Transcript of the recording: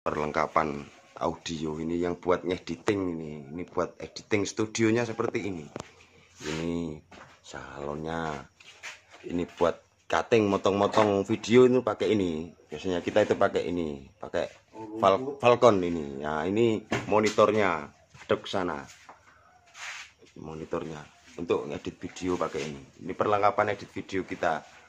perlengkapan audio ini yang buat editing ini ini buat editing studionya seperti ini ini salonnya ini buat cutting motong-motong video itu pakai ini biasanya kita itu pakai ini pakai Fal Falcon ini nah ini monitornya ada ke sana monitornya untuk edit video pakai ini ini perlengkapan edit video kita